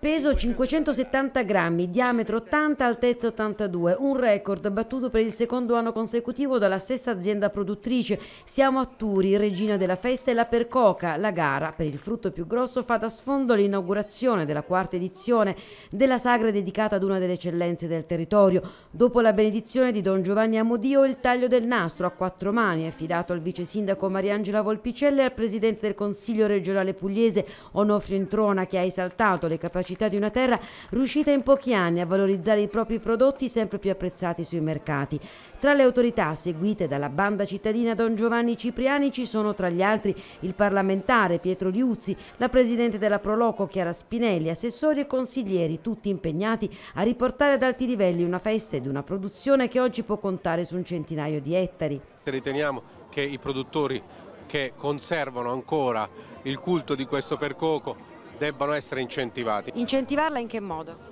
Peso 570 grammi, diametro 80, altezza 82, un record battuto per il secondo anno consecutivo dalla stessa azienda produttrice. Siamo a Turi, regina della festa e la percoca. La gara per il frutto più grosso fa da sfondo l'inaugurazione della quarta edizione della sagra dedicata ad una delle eccellenze del territorio. Dopo la benedizione di Don Giovanni Amodio, il taglio del nastro a quattro mani affidato al vice sindaco Mariangela Volpicelli e al presidente del Consiglio regionale pugliese Onofrio Introna che ha esaltato le capacità capacità di una terra riuscita in pochi anni a valorizzare i propri prodotti sempre più apprezzati sui mercati. Tra le autorità seguite dalla banda cittadina Don Giovanni Cipriani ci sono tra gli altri il parlamentare Pietro Liuzzi, la presidente della Proloco Chiara Spinelli, assessori e consiglieri, tutti impegnati a riportare ad alti livelli una festa ed una produzione che oggi può contare su un centinaio di ettari. Riteniamo che i produttori che conservano ancora il culto di questo percoco debbano essere incentivati. Incentivarla in che modo?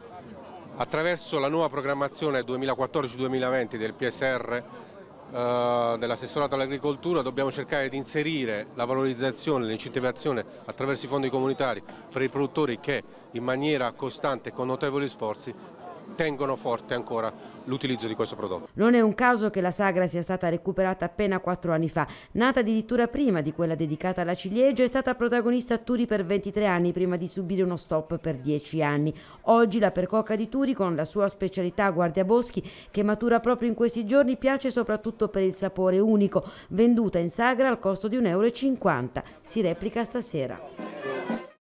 Attraverso la nuova programmazione 2014-2020 del PSR eh, dell'assessorato all'agricoltura dobbiamo cercare di inserire la valorizzazione, l'incentivazione attraverso i fondi comunitari per i produttori che in maniera costante e con notevoli sforzi tengono forte ancora l'utilizzo di questo prodotto. Non è un caso che la sagra sia stata recuperata appena quattro anni fa, nata addirittura prima di quella dedicata alla ciliegia, è stata protagonista a Turi per 23 anni prima di subire uno stop per 10 anni. Oggi la percocca di Turi con la sua specialità guardiaboschi che matura proprio in questi giorni piace soprattutto per il sapore unico, venduta in sagra al costo di 1,50 euro. Si replica stasera.